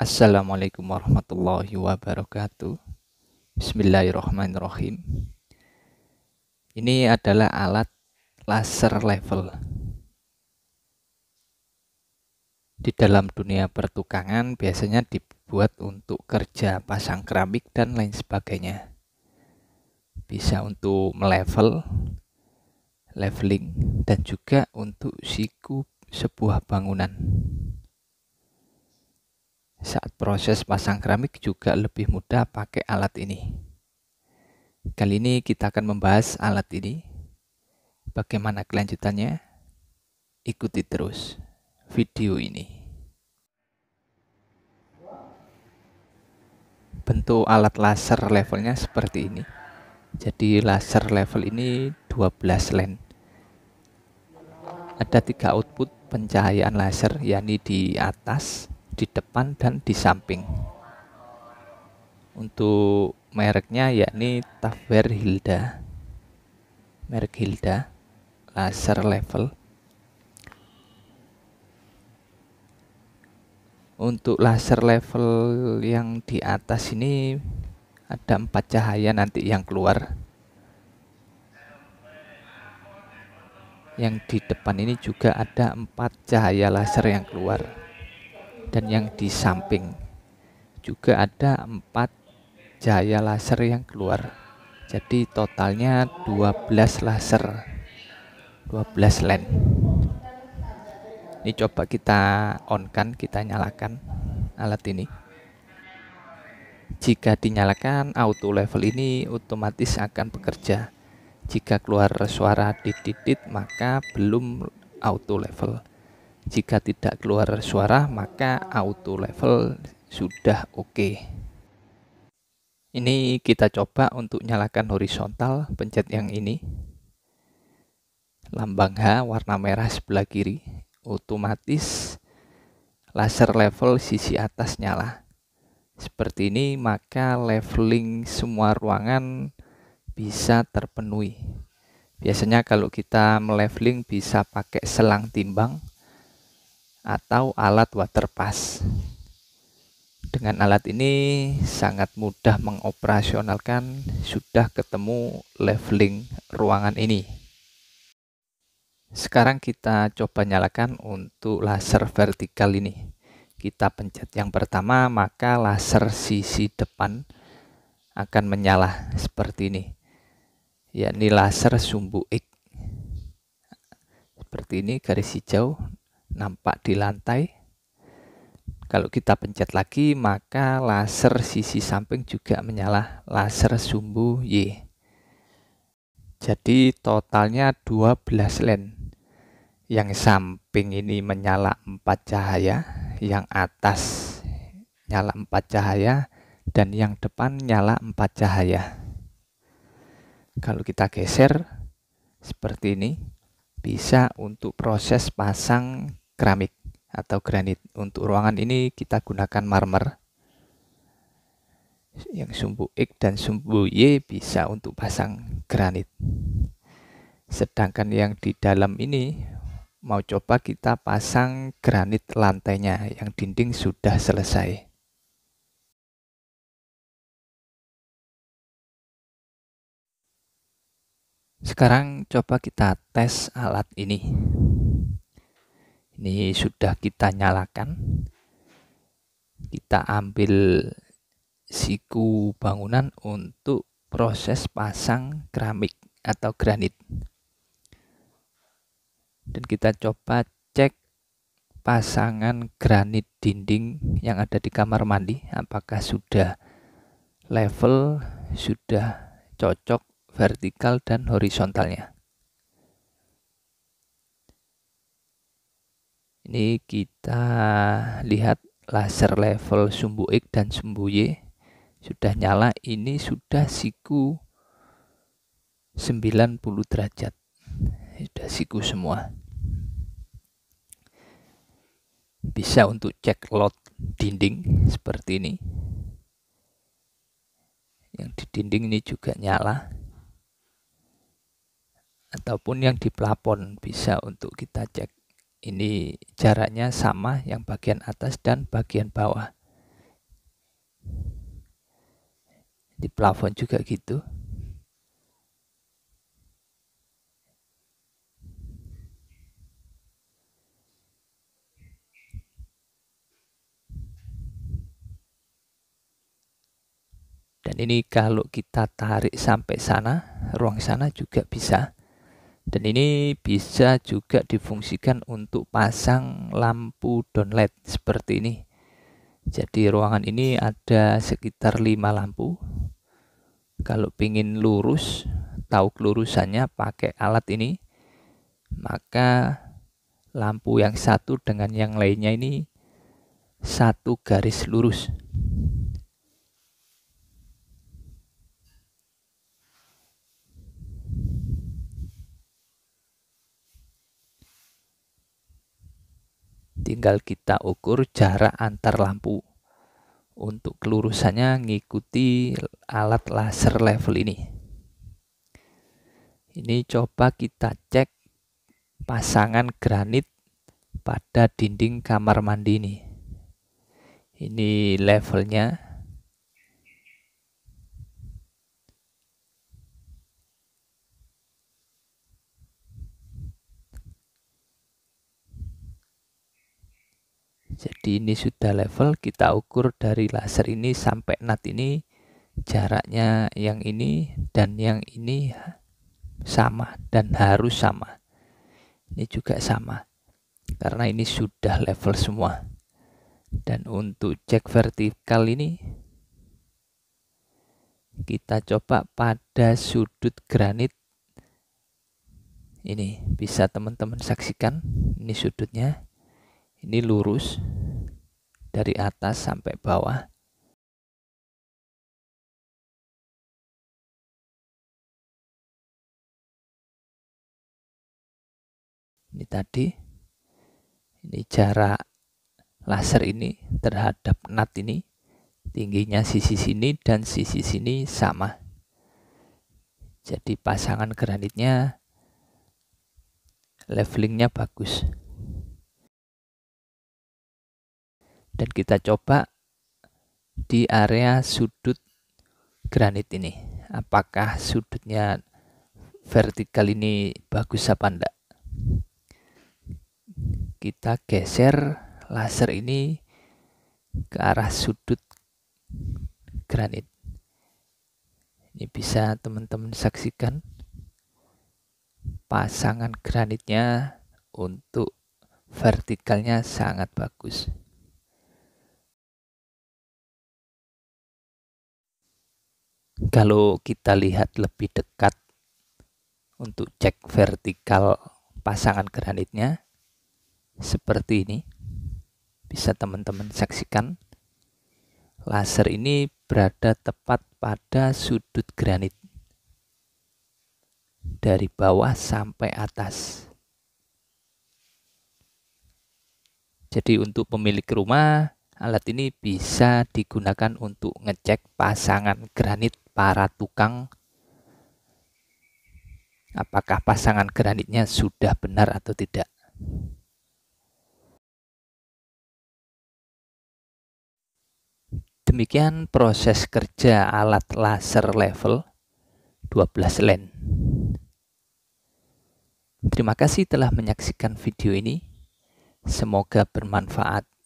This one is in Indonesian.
Assalamualaikum warahmatullahi wabarakatuh. Bismillahirrahmanirrahim. Ini adalah alat laser level. Di dalam dunia pertukangan biasanya dibuat untuk kerja pasang keramik dan lain sebagainya. Bisa untuk melevel, leveling, dan juga untuk siku sebuah bangunan. Saat proses pasang keramik juga lebih mudah pakai alat ini. Kali ini kita akan membahas alat ini. Bagaimana kelanjutannya? Ikuti terus video ini. Bentuk alat laser levelnya seperti ini. Jadi laser level ini 12 lens ada tiga output pencahayaan laser yakni di atas, di depan dan di samping. Untuk mereknya yakni Tafwer Hilda. Merek Hilda laser level. Untuk laser level yang di atas ini ada empat cahaya nanti yang keluar. Yang di depan ini juga ada empat cahaya laser yang keluar dan yang di samping juga ada empat jaya laser yang keluar jadi totalnya 12 laser 12 lamp ini coba kita on kan kita nyalakan alat ini jika dinyalakan auto level ini otomatis akan bekerja jika keluar suara titit maka belum auto level jika tidak keluar suara, maka auto level sudah oke. Okay. Ini kita coba untuk nyalakan horizontal, pencet yang ini. Lambang H warna merah sebelah kiri, otomatis laser level sisi atas nyala. Seperti ini maka leveling semua ruangan bisa terpenuhi. Biasanya kalau kita meleveling bisa pakai selang timbang atau alat waterpass. Dengan alat ini sangat mudah mengoperasionalkan sudah ketemu leveling ruangan ini. Sekarang kita coba nyalakan untuk laser vertikal ini. Kita pencet yang pertama, maka laser sisi depan akan menyala seperti ini. yakni laser sumbu X. Seperti ini garis hijau nampak di lantai. Kalau kita pencet lagi, maka laser sisi samping juga menyala laser sumbu Y. Jadi totalnya 12 lens. Yang samping ini menyala 4 cahaya, yang atas nyala 4 cahaya, dan yang depan nyala 4 cahaya. Kalau kita geser seperti ini, bisa untuk proses pasang keramik atau granit. Untuk ruangan ini kita gunakan marmer. Yang sumbu X dan sumbu Y bisa untuk pasang granit. Sedangkan yang di dalam ini mau coba kita pasang granit lantainya yang dinding sudah selesai. Sekarang coba kita tes alat ini ini sudah kita nyalakan kita ambil siku bangunan untuk proses pasang keramik atau granit dan kita coba cek pasangan granit dinding yang ada di kamar mandi apakah sudah level sudah cocok vertikal dan horizontalnya Ini kita lihat laser level sumbu X dan sumbu Y sudah nyala. Ini sudah siku 90 derajat. Sudah siku semua. Bisa untuk cek lot dinding seperti ini. Yang di dinding ini juga nyala ataupun yang di plafon bisa untuk kita cek ini jaraknya sama yang bagian atas dan bagian bawah. Di plafon juga gitu. Dan ini kalau kita tarik sampai sana, ruang sana juga bisa dan ini bisa juga difungsikan untuk pasang lampu downlight seperti ini jadi ruangan ini ada sekitar lima lampu kalau pingin lurus tahu kelurusannya pakai alat ini maka lampu yang satu dengan yang lainnya ini satu garis lurus tinggal kita ukur jarak antar lampu untuk kelurusannya ngikuti alat laser level ini ini coba kita cek pasangan granit pada dinding kamar mandi ini ini levelnya jadi ini sudah level kita ukur dari laser ini sampai nat ini jaraknya yang ini dan yang ini sama dan harus sama ini juga sama karena ini sudah level semua dan untuk cek vertikal ini kita coba pada sudut granit ini bisa teman-teman saksikan ini sudutnya ini lurus dari atas sampai bawah ini tadi ini jarak laser ini terhadap nat ini tingginya sisi sini dan sisi sini sama jadi pasangan granitnya levelingnya bagus dan kita coba di area sudut granit ini apakah sudutnya vertikal ini bagus apa enggak kita geser laser ini ke arah sudut granit ini bisa teman-teman saksikan pasangan granitnya untuk vertikalnya sangat bagus kalau kita lihat lebih dekat untuk cek vertikal pasangan granitnya seperti ini bisa teman-teman saksikan laser ini berada tepat pada sudut granit dari bawah sampai atas jadi untuk pemilik rumah Alat ini bisa digunakan untuk ngecek pasangan granit para tukang apakah pasangan granitnya sudah benar atau tidak. Demikian proses kerja alat laser level 12 len. Terima kasih telah menyaksikan video ini. Semoga bermanfaat.